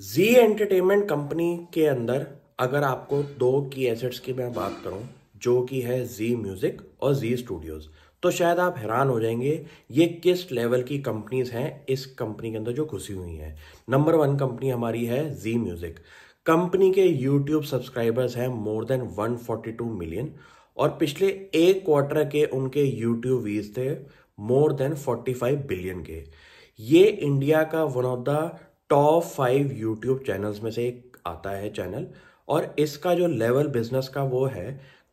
जी entertainment company के अंदर अगर आपको दो की एसेट्स की मैं बात करूं जो कि है जी म्यूज़िक और जी स्टूडियोज़ तो शायद आप हैरान हो जाएंगे ये किस लेवल की कंपनीज हैं इस कंपनी के अंदर जो घुसी हुई हैं नंबर वन कंपनी हमारी है जी म्यूज़िक कंपनी के यूट्यूब सब्सक्राइबर्स हैं मोर देन 142 मिलियन और पिछले एक क्वार्टर के उनके यूट्यूब व्यूज थे मोर देन 45 बिलियन के ये इंडिया का one of the top five YouTube channels में से एक आता है चैनल और इसका जो लेवल बिजनेस का वो है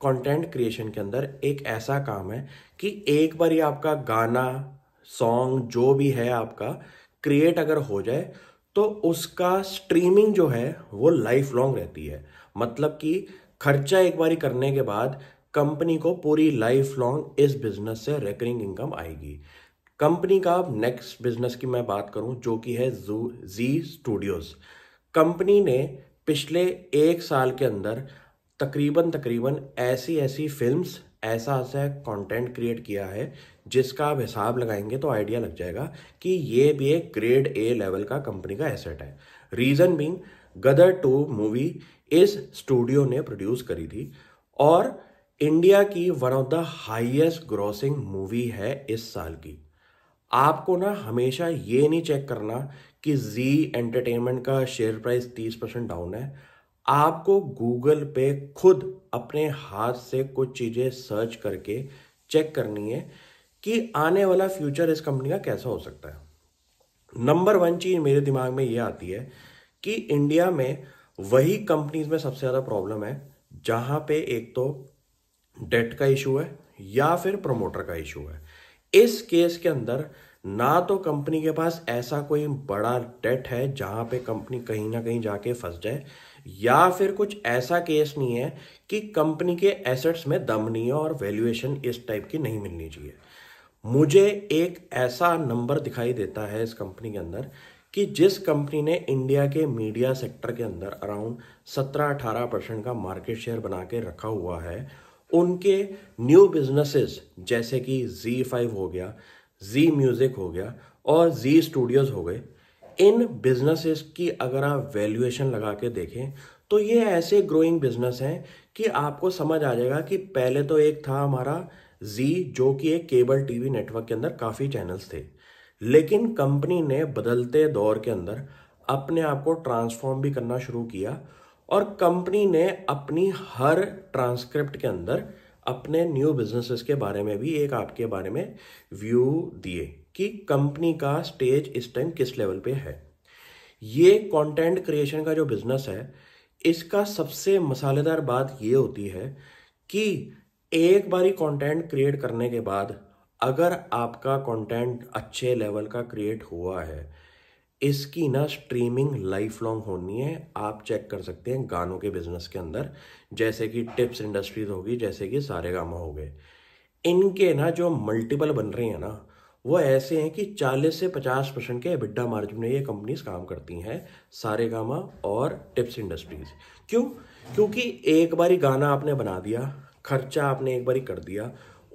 कंटेंट क्रिएशन के अंदर एक ऐसा काम है कि एक बार ही आपका गाना सॉन्ग जो भी है आपका क्रिएट अगर हो जाए तो उसका स्ट्रीमिंग जो है वो लाइफ लॉन्ग रहती है मतलब कि खर्चा एक बारी करने के बाद कंपनी को पूरी लाइफ लॉन्ग इस बिजनेस से रेकरिंग इनकम आएगी कंपनी का नेक्स्ट बिजनेस की मैं बात करूं जो कि है जू जी स्टूडियोज कंपनी ने पिछले एक साल के अंदर तकरीबन तकरीबन ऐसी ऐसी फिल्म्स ऐसा ऐसा कंटेंट क्रिएट किया है जिसका आप हिसाब लगाएंगे तो आइडिया लग जाएगा कि ये भी एक ग्रेड ए लेवल का कंपनी का एसेट है reason being Gadar two movie इस स्टूडियो ने प्रोड्यूस करी थी और इंडिया की one of the highest grossing movie है इस साल की आपको ना हमेशा ये नहीं चेक करना कि जी एंटरटेनमेंट का शेयर प्राइस तीस परसेंट डाउन है आपको गूगल पे खुद अपने हाथ से कुछ चीज़ें सर्च करके चेक करनी है कि आने वाला फ्यूचर इस कंपनी का कैसा हो सकता है नंबर वन चीज़ मेरे दिमाग में ये आती है कि इंडिया में वही कंपनीज में सबसे ज़्यादा प्रॉब्लम है जहाँ पे एक तो डेट का इशू है या फिर प्रोमोटर का इशू है इस केस के अंदर ना तो कंपनी के पास ऐसा कोई बड़ा डेट है जहां पे कंपनी कहीं ना कहीं जाके फंस जाए या फिर कुछ ऐसा केस नहीं है कि कंपनी के एसेट्स में दम नहीं है और वैल्यूएशन इस टाइप की नहीं मिलनी चाहिए मुझे एक ऐसा नंबर दिखाई देता है इस कंपनी के अंदर कि जिस कंपनी ने इंडिया के मीडिया सेक्टर के अंदर अराउंड सत्रह अठारह परसेंट का मार्केट शेयर बना के रखा हुआ है उनके न्यू बिजनेसेस जैसे कि जी फाइव हो गया जी म्यूज़िक हो गया और जी स्टूडियोज़ हो गए इन बिजनेसेस की अगर आप वैल्यूएशन लगा के देखें तो ये ऐसे ग्रोइंग बिजनेस हैं कि आपको समझ आ जाएगा कि पहले तो एक था हमारा जी जो कि एक केबल टीवी नेटवर्क के अंदर काफ़ी चैनल्स थे लेकिन कंपनी ने बदलते दौर के अंदर अपने आप को ट्रांसफॉर्म भी करना शुरू किया और कंपनी ने अपनी हर ट्रांसक्रिप्ट के अंदर अपने न्यू बिजनेसेस के बारे में भी एक आपके बारे में व्यू दिए कि कंपनी का स्टेज इस टाइम किस लेवल पे है ये कंटेंट क्रिएशन का जो बिजनेस है इसका सबसे मसालेदार बात ये होती है कि एक बारी कंटेंट क्रिएट करने के बाद अगर आपका कंटेंट अच्छे लेवल का क्रिएट हुआ है इसकी ना स्ट्रीमिंग लाइफ लॉन्ग होनी है आप चेक कर सकते हैं गानों के बिजनेस के अंदर जैसे कि टिप्स इंडस्ट्रीज होगी जैसे कि सारे गामा हो गए इनके ना जो मल्टीपल बन रहे हैं ना वो ऐसे हैं कि 40 से 50 परसेंट के बिड्डा मार्जिन में ये कंपनीज काम करती हैं सारे गामा और टिप्स इंडस्ट्रीज क्यों क्योंकि एक बारी गाना आपने बना दिया खर्चा आपने एक बारी कर दिया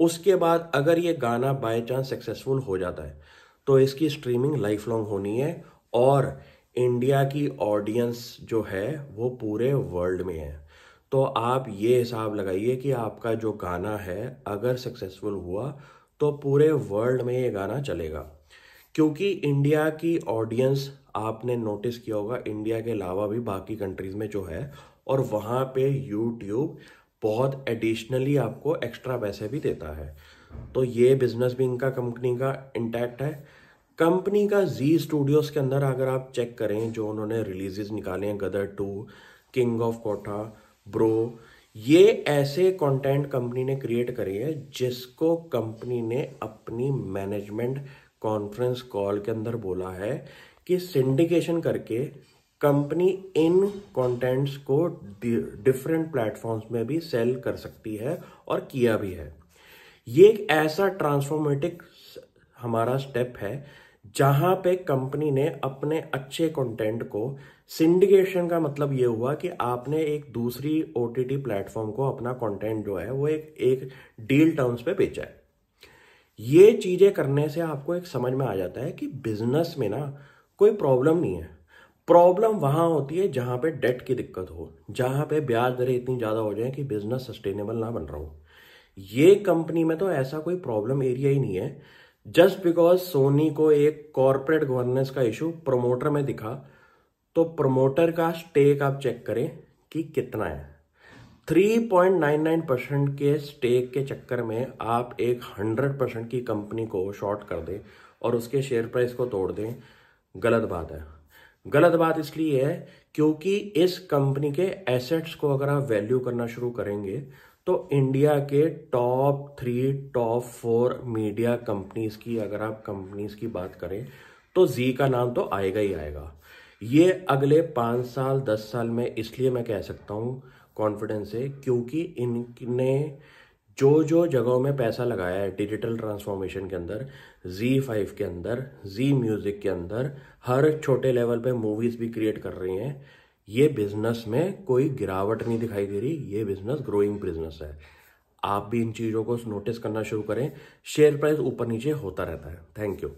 उसके बाद अगर ये गाना बाय चांस सक्सेसफुल हो जाता है तो इसकी स्ट्रीमिंग लाइफ लॉन्ग होनी है और इंडिया की ऑडियंस जो है वो पूरे वर्ल्ड में है तो आप ये हिसाब लगाइए कि आपका जो गाना है अगर सक्सेसफुल हुआ तो पूरे वर्ल्ड में ये गाना चलेगा क्योंकि इंडिया की ऑडियंस आपने नोटिस किया होगा इंडिया के अलावा भी बाकी कंट्रीज़ में जो है और वहाँ पे यूट्यूब बहुत एडिशनली आपको एक्स्ट्रा पैसे भी देता है तो ये बिजनेस भी इनका कंपनी का इंटैक्ट है कंपनी का जी स्टूडियोज़ के अंदर अगर आप चेक करें जो उन्होंने रिलीजेज निकाले हैं Gadar two king of Kotha bro ये ऐसे कंटेंट कंपनी ने क्रिएट करी है जिसको कंपनी ने अपनी मैनेजमेंट कॉन्फ्रेंस कॉल के अंदर बोला है कि सिंडिकेशन करके कंपनी इन कंटेंट्स को डिफरेंट प्लेटफॉर्म्स में भी सेल कर सकती है और किया भी है ये एक ऐसा ट्रांसफॉर्मेटिक हमारा स्टेप है जहां पे कंपनी ने अपने अच्छे कंटेंट को सिंडिकेशन का मतलब ये हुआ कि आपने एक दूसरी ओ प्लेटफॉर्म को अपना कंटेंट जो है वो एक एक डील टर्म्स पे बेचा है ये चीज़ें करने से आपको एक समझ में आ जाता है कि बिजनेस में ना कोई प्रॉब्लम नहीं है प्रॉब्लम वहां होती है जहां पे डेट की दिक्कत हो जहां पे ब्याज दरें इतनी ज़्यादा हो जाए कि बिजनेस सस्टेनेबल ना बन रहा हो ये कंपनी में तो ऐसा कोई प्रॉब्लम एरिया ही नहीं है जस्ट बिकॉज सोनी को एक कॉरपोरेट गवर्नेंस का इशू प्रोमोटर में दिखा तो प्रोमोटर का स्टेक आप चेक करें कि कितना है 3.99 परसेंट के स्टेक के चक्कर में आप एक 100 परसेंट की कंपनी को शॉर्ट कर दें और उसके शेयर प्राइस को तोड़ दें गलत बात है गलत बात इसलिए है क्योंकि इस कंपनी के एसेट्स को अगर आप वैल्यू करना शुरू करेंगे तो इंडिया के top three top four media companies की अगर आप कंपनीज की बात करें तो जी का नाम तो आएगा ही आएगा ये अगले पाँच साल दस साल में इसलिए मैं कह सकता हूँ कॉन्फिडेंस से क्योंकि इनने जो जो जगहों में पैसा लगाया है डिजिटल ट्रांसफॉर्मेशन के अंदर जी फाइव के अंदर जी म्यूज़िक के अंदर हर छोटे लेवल पे मूवीज़ भी क्रिएट कर रही हैं ये बिजनेस में कोई गिरावट नहीं दिखाई दे रही ये बिजनेस ग्रोइंग बिजनेस है आप भी इन चीज़ों को नोटिस करना शुरू करें शेयर प्राइस ऊपर नीचे होता रहता है थैंक यू